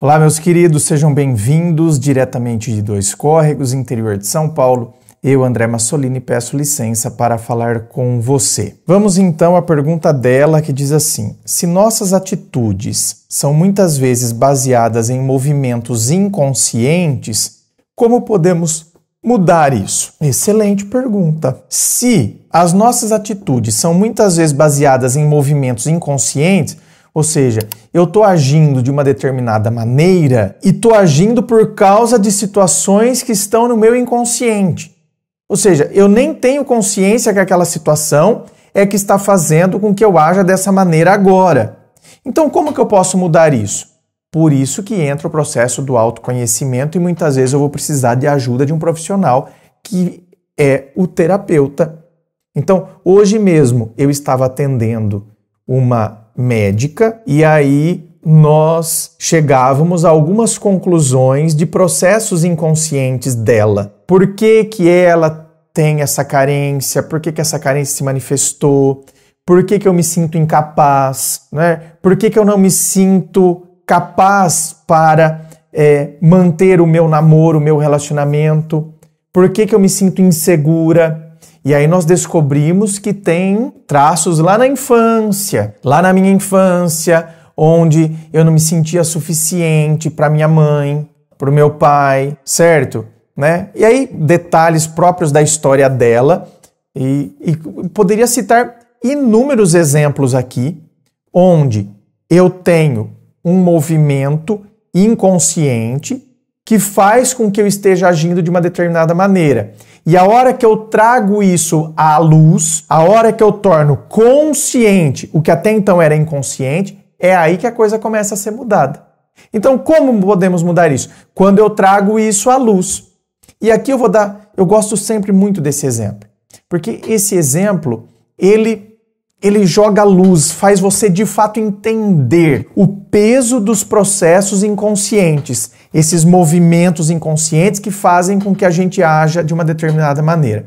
Olá, meus queridos, sejam bem-vindos diretamente de Dois Córregos, interior de São Paulo. Eu, André Massolini, peço licença para falar com você. Vamos então à pergunta dela que diz assim: Se nossas atitudes são muitas vezes baseadas em movimentos inconscientes, como podemos mudar isso? Excelente pergunta. Se as nossas atitudes são muitas vezes baseadas em movimentos inconscientes, ou seja, eu estou agindo de uma determinada maneira e estou agindo por causa de situações que estão no meu inconsciente. Ou seja, eu nem tenho consciência que aquela situação é que está fazendo com que eu haja dessa maneira agora. Então, como que eu posso mudar isso? Por isso que entra o processo do autoconhecimento e muitas vezes eu vou precisar de ajuda de um profissional que é o terapeuta. Então, hoje mesmo eu estava atendendo uma médica e aí nós chegávamos a algumas conclusões de processos inconscientes dela. Por que, que ela tem essa carência? Por que, que essa carência se manifestou? Por que, que eu me sinto incapaz? Né? Por que, que eu não me sinto capaz para é, manter o meu namoro, o meu relacionamento? Por que, que eu me sinto insegura? E aí nós descobrimos que tem traços lá na infância, lá na minha infância, onde eu não me sentia suficiente para minha mãe, para o meu pai, certo? Né? E aí detalhes próprios da história dela e, e poderia citar inúmeros exemplos aqui onde eu tenho um movimento inconsciente que faz com que eu esteja agindo de uma determinada maneira. E a hora que eu trago isso à luz, a hora que eu torno consciente o que até então era inconsciente, é aí que a coisa começa a ser mudada. Então, como podemos mudar isso? Quando eu trago isso à luz. E aqui eu vou dar, eu gosto sempre muito desse exemplo, porque esse exemplo ele ele joga luz, faz você de fato entender o peso dos processos inconscientes, esses movimentos inconscientes que fazem com que a gente haja de uma determinada maneira.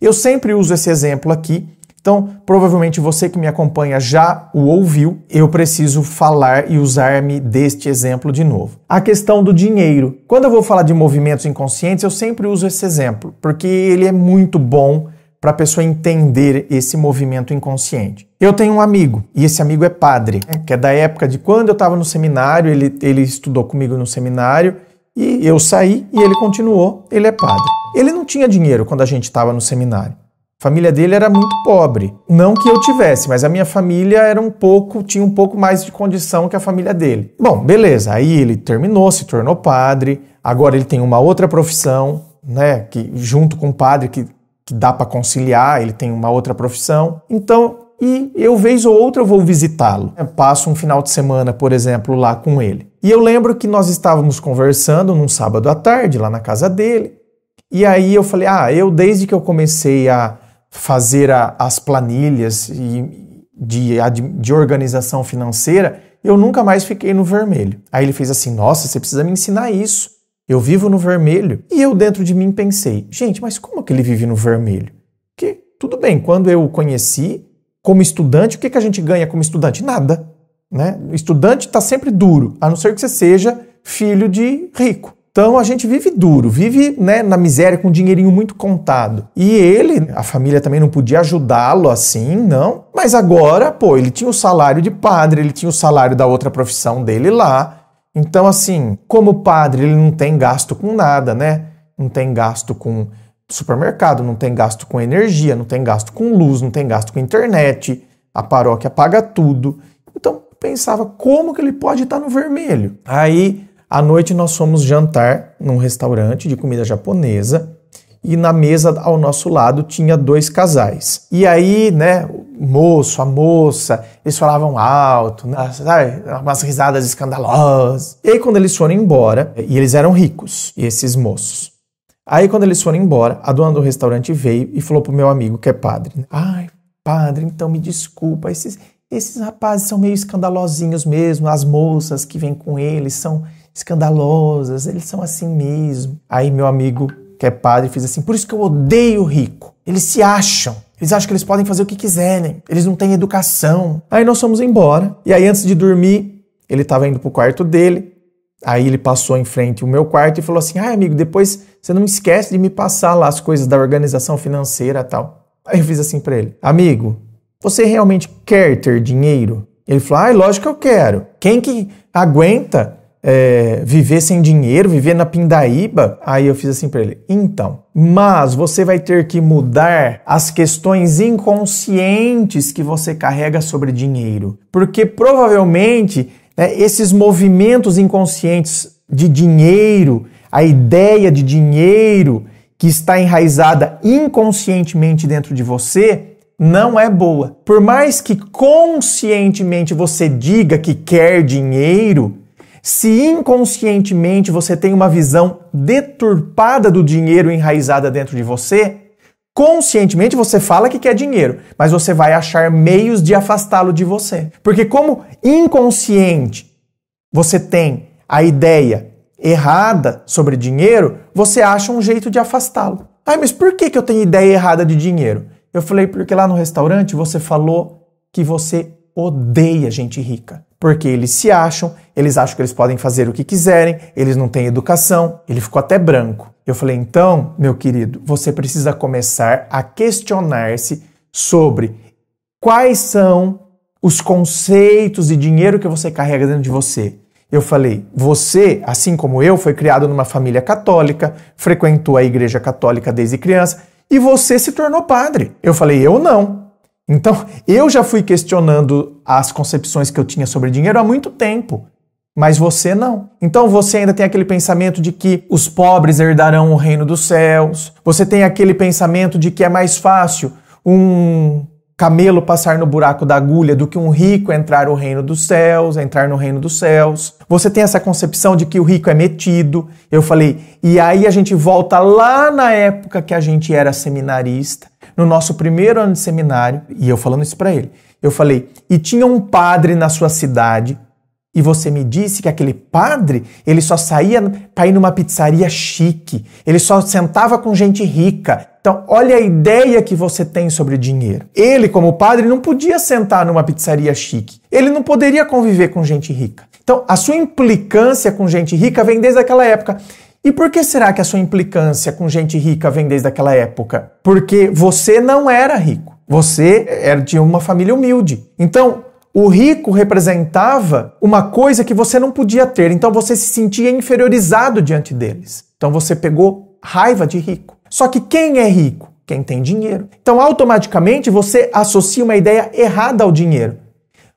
Eu sempre uso esse exemplo aqui, então provavelmente você que me acompanha já o ouviu. Eu preciso falar e usar-me deste exemplo de novo. A questão do dinheiro. Quando eu vou falar de movimentos inconscientes, eu sempre uso esse exemplo, porque ele é muito bom para a pessoa entender esse movimento inconsciente. Eu tenho um amigo, e esse amigo é padre, né? que é da época de quando eu estava no seminário, ele, ele estudou comigo no seminário, e eu saí e ele continuou, ele é padre. Ele não tinha dinheiro quando a gente estava no seminário. A família dele era muito pobre. Não que eu tivesse, mas a minha família era um pouco, tinha um pouco mais de condição que a família dele. Bom, beleza. Aí ele terminou, se tornou padre. Agora ele tem uma outra profissão, né, que junto com o padre que que dá para conciliar, ele tem uma outra profissão. Então, e eu vez ou outra vou visitá-lo. Passo um final de semana, por exemplo, lá com ele. E eu lembro que nós estávamos conversando num sábado à tarde lá na casa dele. E aí eu falei: "Ah, eu desde que eu comecei a fazer a, as planilhas e de, de organização financeira, eu nunca mais fiquei no vermelho. Aí ele fez assim: Nossa, você precisa me ensinar isso. Eu vivo no vermelho. E eu dentro de mim pensei, gente, mas como que ele vive no vermelho? Que tudo bem, quando eu o conheci como estudante, o que, que a gente ganha como estudante? Nada. Né? O estudante está sempre duro, a não ser que você seja filho de rico. Então a gente vive duro, vive né, na miséria com um dinheirinho muito contado. E ele, a família também não podia ajudá-lo assim, não. Mas agora, pô, ele tinha o salário de padre, ele tinha o salário da outra profissão dele lá. Então, assim, como padre, ele não tem gasto com nada, né? Não tem gasto com supermercado, não tem gasto com energia, não tem gasto com luz, não tem gasto com internet, a paróquia paga tudo. Então, pensava, como que ele pode estar no vermelho? Aí, à noite, nós fomos jantar num restaurante de comida japonesa e na mesa ao nosso lado tinha dois casais. E aí, né, moço, a moça, eles falavam alto, né? sabe? Umas risadas escandalosas. E aí, quando eles foram embora, e eles eram ricos, esses moços. Aí, quando eles foram embora, a dona do restaurante veio e falou pro meu amigo, que é padre: né? Ai, padre, então me desculpa, esses, esses rapazes são meio escandalosinhos mesmo, as moças que vêm com eles são escandalosas, eles são assim mesmo. Aí, meu amigo, que é padre, fez assim: Por isso que eu odeio rico, eles se acham. Eles acham que eles podem fazer o que quiserem, eles não têm educação. Aí nós fomos embora. E aí, antes de dormir, ele estava indo pro quarto dele. Aí ele passou em frente ao meu quarto e falou assim: Ah, amigo, depois você não esquece de me passar lá as coisas da organização financeira tal. Aí eu fiz assim para ele: Amigo, você realmente quer ter dinheiro? Ele falou: Ah, lógico que eu quero. Quem que aguenta é, viver sem dinheiro, viver na pindaíba? Aí eu fiz assim para ele: então, mas você vai ter que mudar as questões inconscientes que você carrega sobre dinheiro, porque provavelmente né, esses movimentos inconscientes de dinheiro, a ideia de dinheiro que está enraizada inconscientemente dentro de você, não é boa. Por mais que conscientemente você diga que quer dinheiro, se inconscientemente você tem uma visão deturpada do dinheiro enraizada dentro de você, conscientemente você fala que quer dinheiro, mas você vai achar meios de afastá-lo de você. Porque como inconsciente você tem a ideia errada sobre dinheiro, você acha um jeito de afastá-lo. Ah, mas por que, que eu tenho ideia errada de dinheiro? Eu falei, porque lá no restaurante você falou que você odeia gente rica, porque eles se acham, eles acham que eles podem fazer o que quiserem, eles não têm educação, ele ficou até branco. Eu falei, então, meu querido, você precisa começar a questionar-se sobre quais são os conceitos de dinheiro que você carrega dentro de você. Eu falei, você, assim como eu, foi criado numa família católica, frequentou a igreja católica desde criança e você se tornou padre. Eu falei, eu não. Então, eu já fui questionando as concepções que eu tinha sobre dinheiro há muito tempo, mas você não. Então, você ainda tem aquele pensamento de que os pobres herdarão o reino dos céus, você tem aquele pensamento de que é mais fácil um camelo passar no buraco da agulha do que um rico entrar no reino dos céus, entrar no reino dos céus. Você tem essa concepção de que o rico é metido. Eu falei, e aí a gente volta lá na época que a gente era seminarista no nosso primeiro ano de seminário, e eu falando isso para ele, eu falei: "E tinha um padre na sua cidade e você me disse que aquele padre, ele só saía para ir numa pizzaria chique, ele só sentava com gente rica. Então, olha a ideia que você tem sobre dinheiro. Ele, como padre, não podia sentar numa pizzaria chique. Ele não poderia conviver com gente rica. Então, a sua implicância com gente rica vem desde aquela época. E por que será que a sua implicância com gente rica vem desde aquela época? Porque você não era rico. Você era de uma família humilde. Então, o rico representava uma coisa que você não podia ter, então você se sentia inferiorizado diante deles. Então você pegou raiva de rico. Só que quem é rico? Quem tem dinheiro. Então automaticamente você associa uma ideia errada ao dinheiro.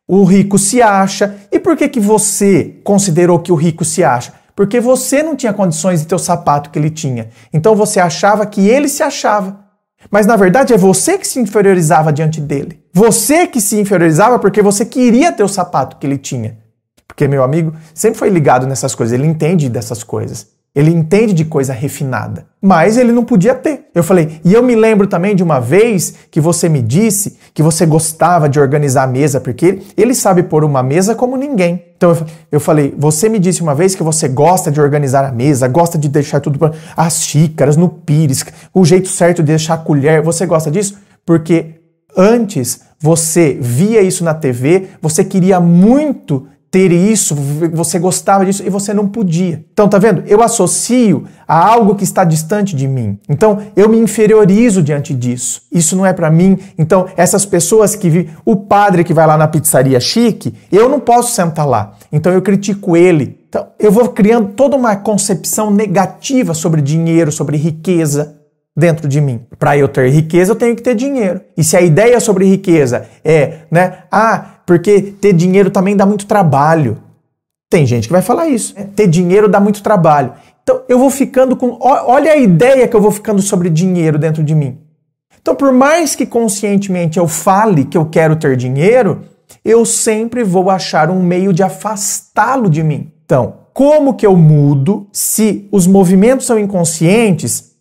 O rico se acha. E por que que você considerou que o rico se acha? porque você não tinha condições de ter o sapato que ele tinha. Então você achava que ele se achava. Mas na verdade é você que se inferiorizava diante dele. Você que se inferiorizava porque você queria ter o sapato que ele tinha. Porque meu amigo sempre foi ligado nessas coisas, ele entende dessas coisas. Ele entende de coisa refinada, mas ele não podia ter. Eu falei, e eu me lembro também de uma vez que você me disse que você gostava de organizar a mesa, porque ele sabe pôr uma mesa como ninguém. Então eu falei, você me disse uma vez que você gosta de organizar a mesa, gosta de deixar tudo as xícaras no pires, o jeito certo de deixar a colher. Você gosta disso? Porque antes você via isso na TV, você queria muito ter isso, você gostava disso e você não podia. Então, tá vendo? Eu associo a algo que está distante de mim. Então, eu me inferiorizo diante disso. Isso não é para mim. Então, essas pessoas que vivem, o padre que vai lá na pizzaria chique, eu não posso sentar lá. Então, eu critico ele. Então, eu vou criando toda uma concepção negativa sobre dinheiro, sobre riqueza dentro de mim. Para eu ter riqueza, eu tenho que ter dinheiro. E se a ideia sobre riqueza é, né, ah, porque ter dinheiro também dá muito trabalho. Tem gente que vai falar isso. Né? Ter dinheiro dá muito trabalho. Então eu vou ficando com. Olha a ideia que eu vou ficando sobre dinheiro dentro de mim. Então, por mais que conscientemente eu fale que eu quero ter dinheiro, eu sempre vou achar um meio de afastá-lo de mim. Então, como que eu mudo se os movimentos são inconscientes?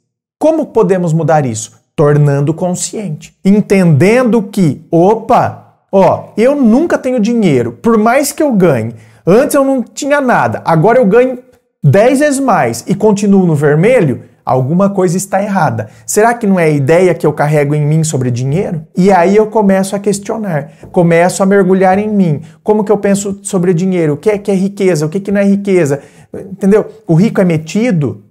Como podemos mudar isso? Tornando consciente. Entendendo que, opa, Ó, eu nunca tenho dinheiro, por mais que eu ganhe. Antes eu não tinha nada, agora eu ganho 10 vezes mais e continuo no vermelho. Alguma coisa está errada. Será que não é a ideia que eu carrego em mim sobre dinheiro? E aí eu começo a questionar, começo a mergulhar em mim. Como que eu penso sobre dinheiro? O que é que é riqueza? O que, é que não é riqueza? Entendeu? O rico é metido?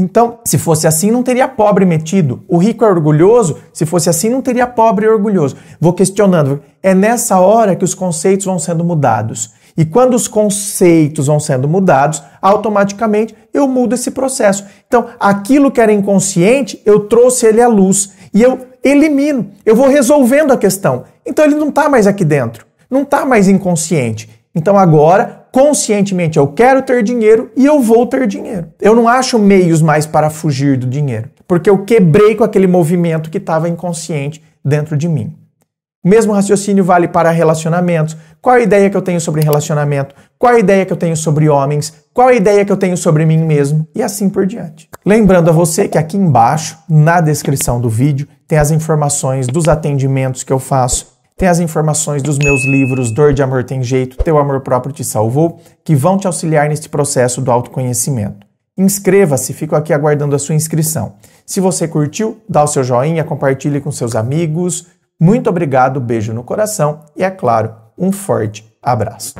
Então, se fosse assim, não teria pobre metido. O rico é orgulhoso, se fosse assim, não teria pobre e orgulhoso. Vou questionando. É nessa hora que os conceitos vão sendo mudados. E quando os conceitos vão sendo mudados, automaticamente eu mudo esse processo. Então, aquilo que era inconsciente, eu trouxe ele à luz e eu elimino. Eu vou resolvendo a questão. Então, ele não está mais aqui dentro, não está mais inconsciente. Então, agora conscientemente, eu quero ter dinheiro e eu vou ter dinheiro. Eu não acho meios mais para fugir do dinheiro, porque eu quebrei com aquele movimento que estava inconsciente dentro de mim. O mesmo raciocínio vale para relacionamentos. Qual a ideia que eu tenho sobre relacionamento? Qual a ideia que eu tenho sobre homens? Qual a ideia que eu tenho sobre mim mesmo? E assim por diante. Lembrando a você que aqui embaixo, na descrição do vídeo, tem as informações dos atendimentos que eu faço tem as informações dos meus livros Dor de Amor Tem Jeito, Teu Amor Próprio Te Salvou, que vão te auxiliar neste processo do autoconhecimento. Inscreva-se, fico aqui aguardando a sua inscrição. Se você curtiu, dá o seu joinha, compartilhe com seus amigos. Muito obrigado, beijo no coração e, é claro, um forte abraço.